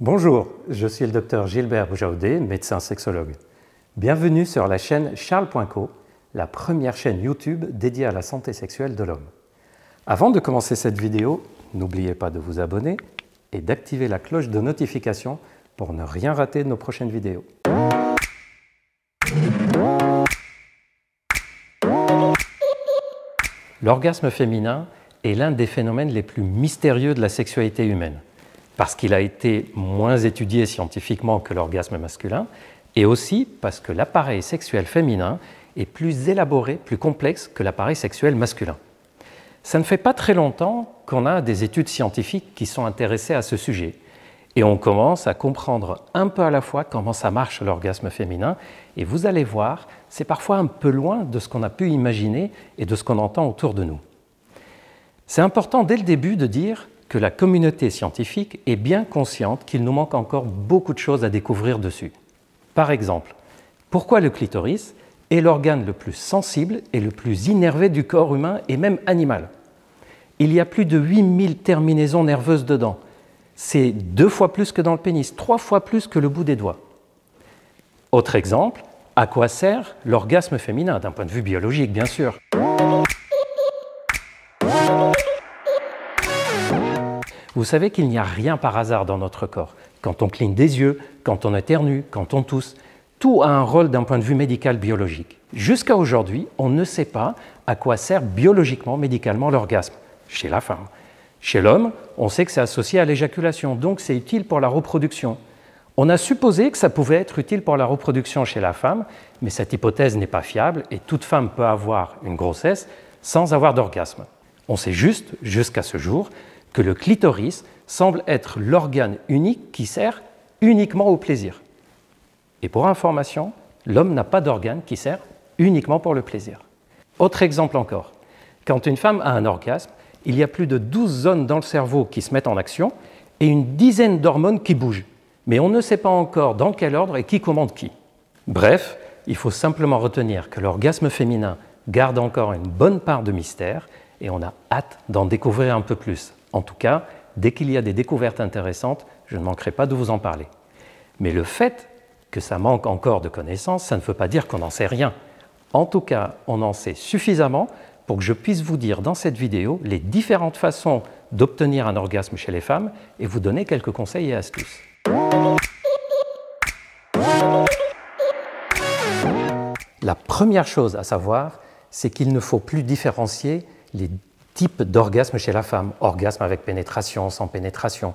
Bonjour, je suis le docteur Gilbert Boujaudet, médecin sexologue. Bienvenue sur la chaîne Charles.co, la première chaîne YouTube dédiée à la santé sexuelle de l'homme. Avant de commencer cette vidéo, n'oubliez pas de vous abonner et d'activer la cloche de notification pour ne rien rater de nos prochaines vidéos. L'orgasme féminin est l'un des phénomènes les plus mystérieux de la sexualité humaine parce qu'il a été moins étudié scientifiquement que l'orgasme masculin, et aussi parce que l'appareil sexuel féminin est plus élaboré, plus complexe que l'appareil sexuel masculin. Ça ne fait pas très longtemps qu'on a des études scientifiques qui sont intéressées à ce sujet. Et on commence à comprendre un peu à la fois comment ça marche l'orgasme féminin. Et vous allez voir, c'est parfois un peu loin de ce qu'on a pu imaginer et de ce qu'on entend autour de nous. C'est important dès le début de dire que la communauté scientifique est bien consciente qu'il nous manque encore beaucoup de choses à découvrir dessus. Par exemple, pourquoi le clitoris est l'organe le plus sensible et le plus innervé du corps humain et même animal Il y a plus de 8000 terminaisons nerveuses dedans. C'est deux fois plus que dans le pénis, trois fois plus que le bout des doigts. Autre exemple, à quoi sert l'orgasme féminin d'un point de vue biologique, bien sûr Vous savez qu'il n'y a rien par hasard dans notre corps. Quand on cligne des yeux, quand on éternue, quand on tousse, tout a un rôle d'un point de vue médical biologique. Jusqu'à aujourd'hui, on ne sait pas à quoi sert biologiquement, médicalement l'orgasme chez la femme. Chez l'homme, on sait que c'est associé à l'éjaculation, donc c'est utile pour la reproduction. On a supposé que ça pouvait être utile pour la reproduction chez la femme, mais cette hypothèse n'est pas fiable et toute femme peut avoir une grossesse sans avoir d'orgasme. On sait juste, jusqu'à ce jour, que le clitoris semble être l'organe unique qui sert uniquement au plaisir. Et pour information, l'homme n'a pas d'organe qui sert uniquement pour le plaisir. Autre exemple encore, quand une femme a un orgasme, il y a plus de 12 zones dans le cerveau qui se mettent en action et une dizaine d'hormones qui bougent. Mais on ne sait pas encore dans quel ordre et qui commande qui. Bref, il faut simplement retenir que l'orgasme féminin garde encore une bonne part de mystère et on a hâte d'en découvrir un peu plus en tout cas, dès qu'il y a des découvertes intéressantes, je ne manquerai pas de vous en parler. Mais le fait que ça manque encore de connaissances, ça ne veut pas dire qu'on n'en sait rien. En tout cas, on en sait suffisamment pour que je puisse vous dire dans cette vidéo les différentes façons d'obtenir un orgasme chez les femmes et vous donner quelques conseils et astuces. La première chose à savoir, c'est qu'il ne faut plus différencier les Type d'orgasme chez la femme, orgasme avec pénétration, sans pénétration.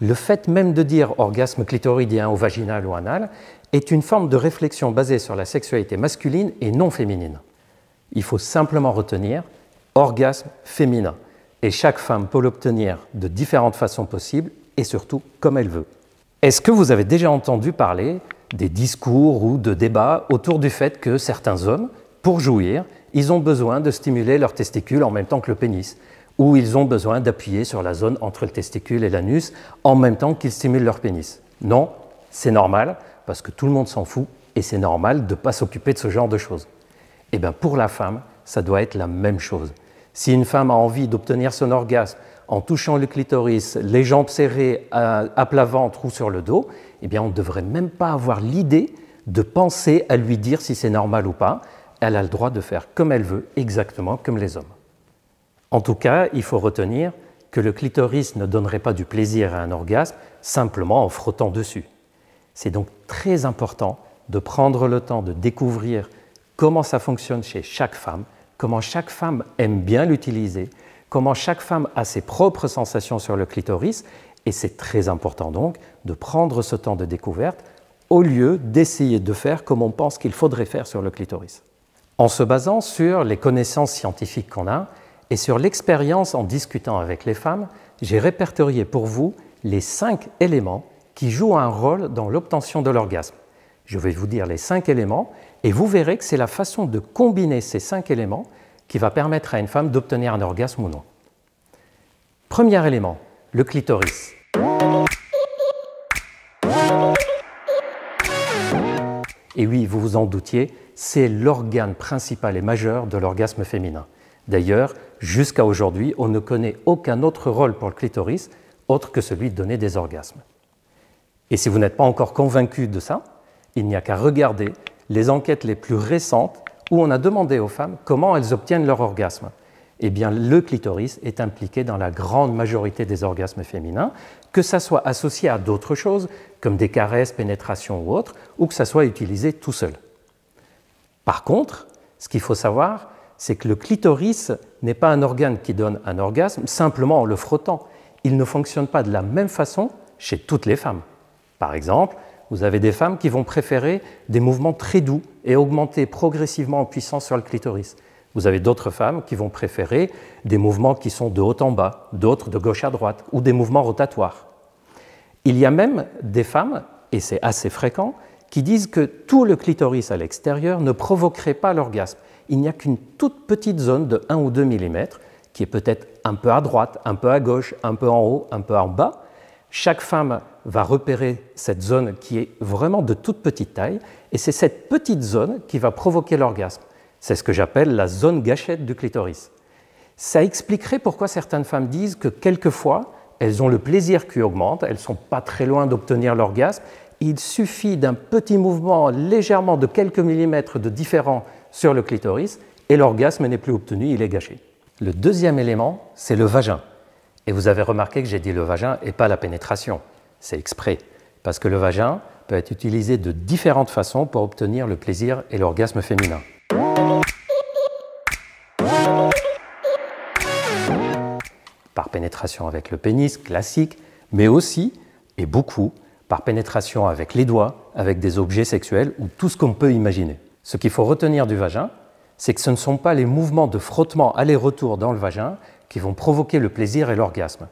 Le fait même de dire orgasme clitoridien ou vaginal ou anal est une forme de réflexion basée sur la sexualité masculine et non féminine. Il faut simplement retenir orgasme féminin. Et chaque femme peut l'obtenir de différentes façons possibles et surtout comme elle veut. Est-ce que vous avez déjà entendu parler des discours ou de débats autour du fait que certains hommes pour jouir, ils ont besoin de stimuler leur testicules en même temps que le pénis, ou ils ont besoin d'appuyer sur la zone entre le testicule et l'anus en même temps qu'ils stimulent leur pénis. Non, c'est normal, parce que tout le monde s'en fout, et c'est normal de ne pas s'occuper de ce genre de choses. Eh bien, pour la femme, ça doit être la même chose. Si une femme a envie d'obtenir son orgasme en touchant le clitoris, les jambes serrées à, plat ventre ou sur le dos, eh bien, on ne devrait même pas avoir l'idée de penser à lui dire si c'est normal ou pas, elle a le droit de faire comme elle veut, exactement comme les hommes. En tout cas, il faut retenir que le clitoris ne donnerait pas du plaisir à un orgasme simplement en frottant dessus. C'est donc très important de prendre le temps de découvrir comment ça fonctionne chez chaque femme, comment chaque femme aime bien l'utiliser, comment chaque femme a ses propres sensations sur le clitoris, et c'est très important donc de prendre ce temps de découverte au lieu d'essayer de faire comme on pense qu'il faudrait faire sur le clitoris en se basant sur les connaissances scientifiques qu'on a et sur l'expérience en discutant avec les femmes, j'ai répertorié pour vous les cinq éléments qui jouent un rôle dans l'obtention de l'orgasme. Je vais vous dire les cinq éléments et vous verrez que c'est la façon de combiner ces cinq éléments qui va permettre à une femme d'obtenir un orgasme ou non. Premier élément, le clitoris. Et oui, vous vous en doutiez, c'est l'organe principal et majeur de l'orgasme féminin. D'ailleurs, jusqu'à aujourd'hui, on ne connaît aucun autre rôle pour le clitoris autre que celui de donner des orgasmes. Et si vous n'êtes pas encore convaincu de ça, il n'y a qu'à regarder les enquêtes les plus récentes où on a demandé aux femmes comment elles obtiennent leur orgasme. Eh bien, le clitoris est impliqué dans la grande majorité des orgasmes féminins, que ça soit associé à d'autres choses, comme des caresses, pénétrations ou autres, ou que ça soit utilisé tout seul. Par contre, ce qu'il faut savoir, c'est que le clitoris n'est pas un organe qui donne un orgasme simplement en le frottant. Il ne fonctionne pas de la même façon chez toutes les femmes. Par exemple, vous avez des femmes qui vont préférer des mouvements très doux et augmenter progressivement en puissance sur le clitoris. Vous avez d'autres femmes qui vont préférer des mouvements qui sont de haut en bas, d'autres de gauche à droite, ou des mouvements rotatoires. Il y a même des femmes, et c'est assez fréquent, qui disent que tout le clitoris à l'extérieur ne provoquerait pas l'orgasme. Il n'y a qu'une toute petite zone de 1 ou 2 mm qui est peut-être un peu à droite, un peu à gauche, un peu en haut, un peu en bas. Chaque femme va repérer cette zone qui est vraiment de toute petite taille, et c'est cette petite zone qui va provoquer l'orgasme. C'est ce que j'appelle la zone gâchette du clitoris. Ça expliquerait pourquoi certaines femmes disent que quelquefois, elles ont le plaisir qui augmente, elles ne sont pas très loin d'obtenir l'orgasme. Il suffit d'un petit mouvement légèrement de quelques millimètres de différent sur le clitoris et l'orgasme n'est plus obtenu, il est gâché. Le deuxième élément, c'est le vagin. Et vous avez remarqué que j'ai dit le vagin et pas la pénétration. C'est exprès. Parce que le vagin peut être utilisé de différentes façons pour obtenir le plaisir et l'orgasme féminin. par pénétration avec le pénis, classique, mais aussi, et beaucoup, par pénétration avec les doigts, avec des objets sexuels ou tout ce qu'on peut imaginer. Ce qu'il faut retenir du vagin, c'est que ce ne sont pas les mouvements de frottement aller-retour dans le vagin qui vont provoquer le plaisir et l'orgasme,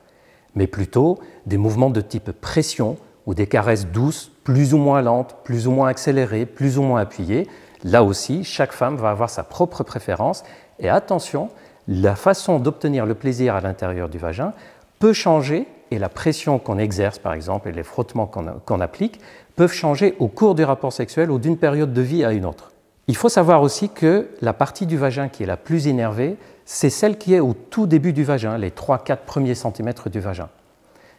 mais plutôt des mouvements de type pression ou des caresses douces, plus ou moins lentes, plus ou moins accélérées, plus ou moins appuyées. Là aussi, chaque femme va avoir sa propre préférence et attention, la façon d'obtenir le plaisir à l'intérieur du vagin peut changer et la pression qu'on exerce, par exemple, et les frottements qu'on applique peuvent changer au cours du rapport sexuel ou d'une période de vie à une autre. Il faut savoir aussi que la partie du vagin qui est la plus énervée, c'est celle qui est au tout début du vagin, les 3-4 premiers centimètres du vagin.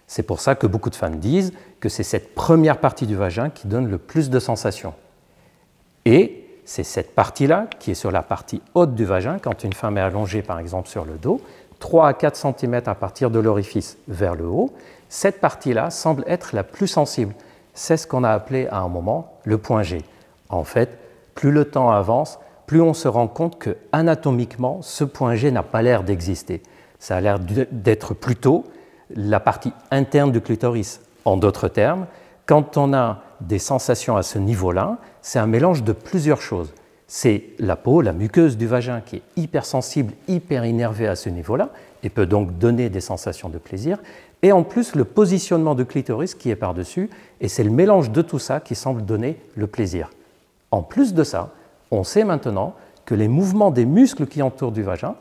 C'est pour ça que beaucoup de femmes disent que c'est cette première partie du vagin qui donne le plus de sensations. Et c'est cette partie-là qui est sur la partie haute du vagin, quand une femme est allongée par exemple sur le dos, 3 à 4 cm à partir de l'orifice vers le haut, cette partie-là semble être la plus sensible. C'est ce qu'on a appelé à un moment le point G. En fait, plus le temps avance, plus on se rend compte que anatomiquement, ce point G n'a pas l'air d'exister. Ça a l'air d'être plutôt la partie interne du clitoris. En d'autres termes, quand on a des sensations à ce niveau-là, c'est un mélange de plusieurs choses. C'est la peau, la muqueuse du vagin qui est hypersensible, hyper innervée à ce niveau-là et peut donc donner des sensations de plaisir. Et en plus, le positionnement du clitoris qui est par-dessus. Et c'est le mélange de tout ça qui semble donner le plaisir. En plus de ça, on sait maintenant que les mouvements des muscles qui entourent du vagin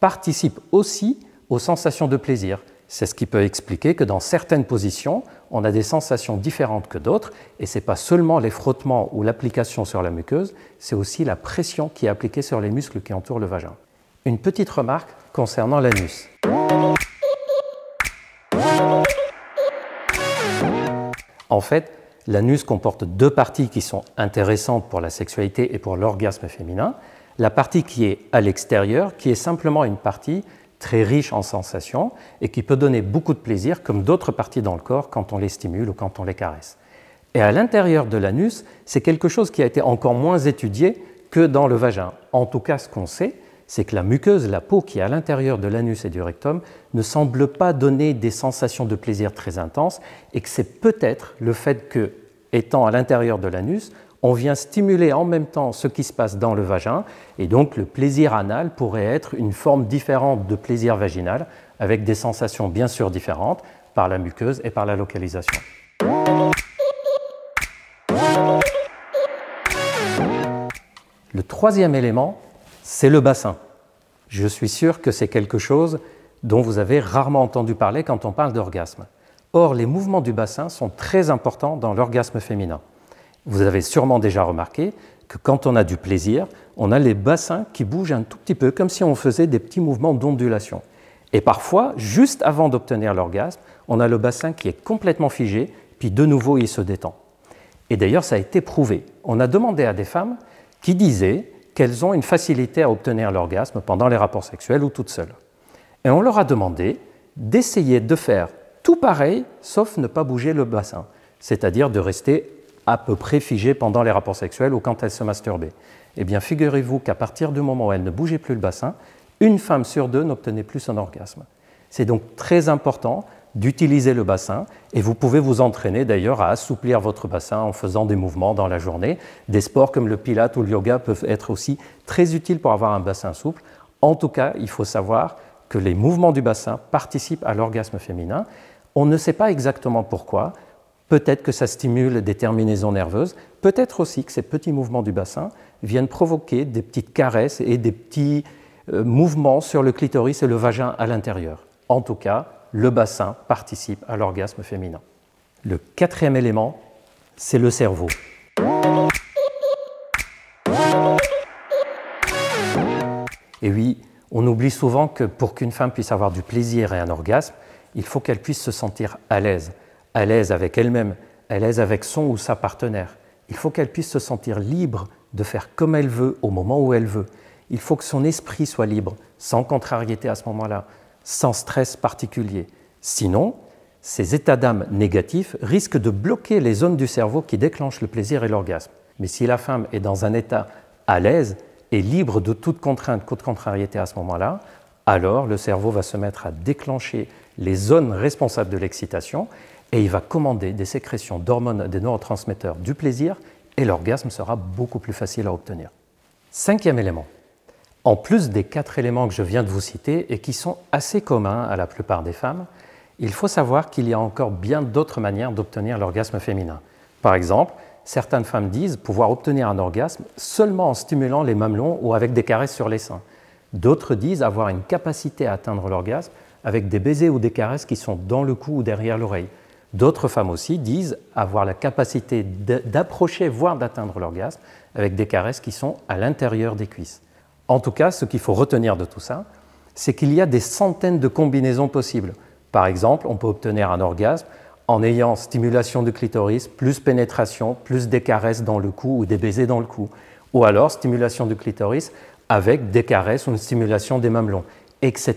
participent aussi aux sensations de plaisir. C'est ce qui peut expliquer que dans certaines positions, on a des sensations différentes que d'autres, et ce n'est pas seulement les frottements ou l'application sur la muqueuse, c'est aussi la pression qui est appliquée sur les muscles qui entourent le vagin. Une petite remarque concernant l'anus. En fait, l'anus comporte deux parties qui sont intéressantes pour la sexualité et pour l'orgasme féminin. La partie qui est à l'extérieur, qui est simplement une partie très riche en sensations et qui peut donner beaucoup de plaisir comme d'autres parties dans le corps quand on les stimule ou quand on les caresse. Et à l'intérieur de l'anus, c'est quelque chose qui a été encore moins étudié que dans le vagin. En tout cas, ce qu'on sait, c'est que la muqueuse, la peau qui est à l'intérieur de l'anus et du rectum, ne semble pas donner des sensations de plaisir très intenses et que c'est peut-être le fait que, étant à l'intérieur de l'anus, on vient stimuler en même temps ce qui se passe dans le vagin, et donc le plaisir anal pourrait être une forme différente de plaisir vaginal, avec des sensations bien sûr différentes par la muqueuse et par la localisation. Le troisième élément, c'est le bassin. Je suis sûr que c'est quelque chose dont vous avez rarement entendu parler quand on parle d'orgasme. Or, les mouvements du bassin sont très importants dans l'orgasme féminin. Vous avez sûrement déjà remarqué que quand on a du plaisir, on a les bassins qui bougent un tout petit peu, comme si on faisait des petits mouvements d'ondulation. Et parfois, juste avant d'obtenir l'orgasme, on a le bassin qui est complètement figé, puis de nouveau il se détend. Et d'ailleurs, ça a été prouvé. On a demandé à des femmes qui disaient qu'elles ont une facilité à obtenir l'orgasme pendant les rapports sexuels ou toutes seules. Et on leur a demandé d'essayer de faire tout pareil, sauf ne pas bouger le bassin, c'est-à-dire de rester à peu près figée pendant les rapports sexuels ou quand elle se masturbait. Eh bien, figurez-vous qu'à partir du moment où elle ne bougeait plus le bassin, une femme sur deux n'obtenait plus son orgasme. C'est donc très important d'utiliser le bassin et vous pouvez vous entraîner d'ailleurs à assouplir votre bassin en faisant des mouvements dans la journée. Des sports comme le pilate ou le yoga peuvent être aussi très utiles pour avoir un bassin souple. En tout cas, il faut savoir que les mouvements du bassin participent à l'orgasme féminin. On ne sait pas exactement pourquoi, Peut-être que ça stimule des terminaisons nerveuses. Peut-être aussi que ces petits mouvements du bassin viennent provoquer des petites caresses et des petits euh, mouvements sur le clitoris et le vagin à l'intérieur. En tout cas, le bassin participe à l'orgasme féminin. Le quatrième élément, c'est le cerveau. Et oui, on oublie souvent que pour qu'une femme puisse avoir du plaisir et un orgasme, il faut qu'elle puisse se sentir à l'aise à l'aise avec elle-même, à l'aise avec son ou sa partenaire. Il faut qu'elle puisse se sentir libre de faire comme elle veut au moment où elle veut. Il faut que son esprit soit libre, sans contrariété à ce moment-là, sans stress particulier. Sinon, ces états d'âme négatifs risquent de bloquer les zones du cerveau qui déclenchent le plaisir et l'orgasme. Mais si la femme est dans un état à l'aise et libre de toute contrainte, toute contrariété à ce moment-là, alors le cerveau va se mettre à déclencher les zones responsables de l'excitation et il va commander des sécrétions d'hormones des neurotransmetteurs du plaisir et l'orgasme sera beaucoup plus facile à obtenir. Cinquième élément. En plus des quatre éléments que je viens de vous citer et qui sont assez communs à la plupart des femmes, il faut savoir qu'il y a encore bien d'autres manières d'obtenir l'orgasme féminin. Par exemple, certaines femmes disent pouvoir obtenir un orgasme seulement en stimulant les mamelons ou avec des caresses sur les seins. D'autres disent avoir une capacité à atteindre l'orgasme avec des baisers ou des caresses qui sont dans le cou ou derrière l'oreille. D'autres femmes aussi disent avoir la capacité d'approcher, voire d'atteindre l'orgasme, avec des caresses qui sont à l'intérieur des cuisses. En tout cas, ce qu'il faut retenir de tout ça, c'est qu'il y a des centaines de combinaisons possibles. Par exemple, on peut obtenir un orgasme en ayant stimulation du clitoris, plus pénétration, plus des caresses dans le cou ou des baisers dans le cou. Ou alors stimulation du clitoris avec des caresses ou une stimulation des mamelons, etc.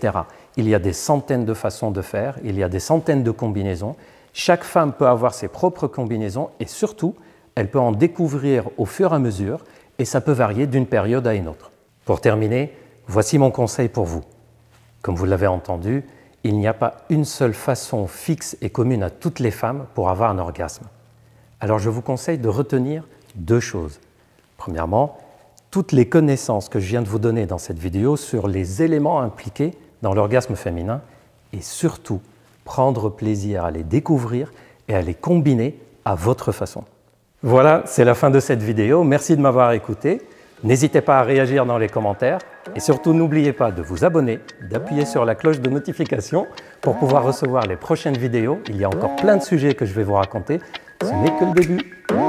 Il y a des centaines de façons de faire, il y a des centaines de combinaisons. Chaque femme peut avoir ses propres combinaisons et surtout, elle peut en découvrir au fur et à mesure et ça peut varier d'une période à une autre. Pour terminer, voici mon conseil pour vous. Comme vous l'avez entendu, il n'y a pas une seule façon fixe et commune à toutes les femmes pour avoir un orgasme. Alors je vous conseille de retenir deux choses. Premièrement, toutes les connaissances que je viens de vous donner dans cette vidéo sur les éléments impliqués dans l'orgasme féminin et surtout prendre plaisir à les découvrir et à les combiner à votre façon. Voilà, c'est la fin de cette vidéo. Merci de m'avoir écouté. N'hésitez pas à réagir dans les commentaires et surtout n'oubliez pas de vous abonner, d'appuyer sur la cloche de notification pour pouvoir recevoir les prochaines vidéos. Il y a encore plein de sujets que je vais vous raconter. Ce n'est que le début.